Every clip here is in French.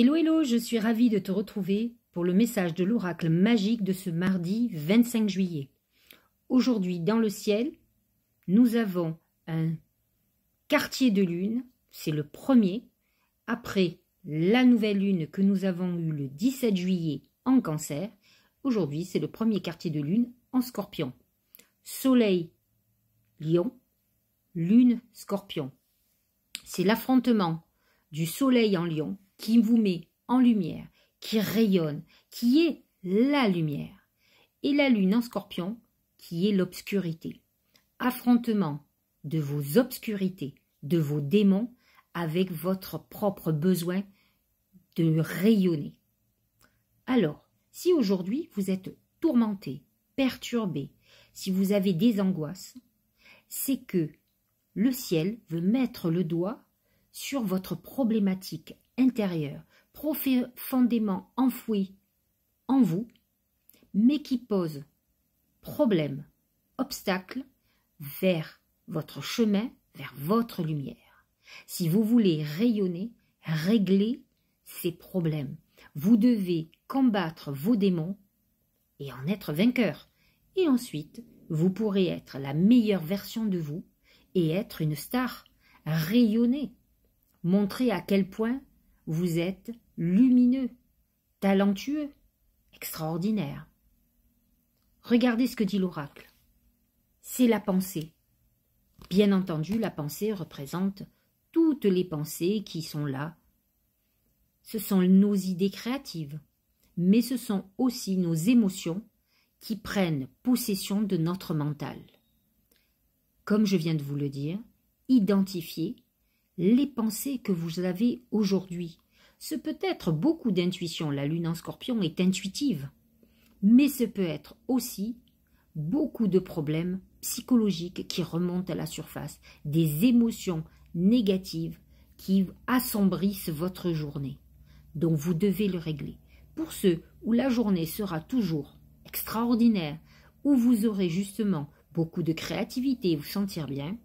Hello hello, je suis ravie de te retrouver pour le message de l'oracle magique de ce mardi 25 juillet. Aujourd'hui dans le ciel, nous avons un quartier de lune, c'est le premier, après la nouvelle lune que nous avons eue le 17 juillet en cancer, aujourd'hui c'est le premier quartier de lune en scorpion. Soleil, lion, lune, scorpion. C'est l'affrontement du soleil en lion qui vous met en lumière, qui rayonne, qui est la lumière. Et la lune en scorpion, qui est l'obscurité. Affrontement de vos obscurités, de vos démons, avec votre propre besoin de rayonner. Alors, si aujourd'hui vous êtes tourmenté, perturbé, si vous avez des angoisses, c'est que le ciel veut mettre le doigt sur votre problématique intérieure, profondément enfouie en vous, mais qui pose problème, obstacle vers votre chemin, vers votre lumière. Si vous voulez rayonner, régler ces problèmes, vous devez combattre vos démons et en être vainqueur. Et ensuite, vous pourrez être la meilleure version de vous et être une star, rayonner. Montrez à quel point vous êtes lumineux, talentueux, extraordinaire. Regardez ce que dit l'oracle. C'est la pensée. Bien entendu, la pensée représente toutes les pensées qui sont là. Ce sont nos idées créatives, mais ce sont aussi nos émotions qui prennent possession de notre mental. Comme je viens de vous le dire, identifier les pensées que vous avez aujourd'hui. Ce peut être beaucoup d'intuition, la lune en scorpion est intuitive, mais ce peut être aussi beaucoup de problèmes psychologiques qui remontent à la surface, des émotions négatives qui assombrissent votre journée. dont vous devez le régler. Pour ceux où la journée sera toujours extraordinaire, où vous aurez justement beaucoup de créativité et vous sentirez bien,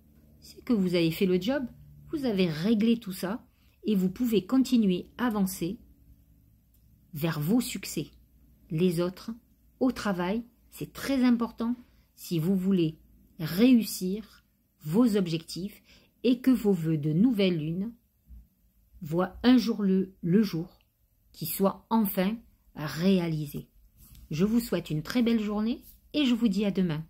c'est que vous avez fait le job, vous avez réglé tout ça et vous pouvez continuer à avancer vers vos succès. Les autres, au travail, c'est très important si vous voulez réussir vos objectifs et que vos voeux de nouvelle lune voient un jour le, le jour qui soit enfin réalisé. Je vous souhaite une très belle journée et je vous dis à demain.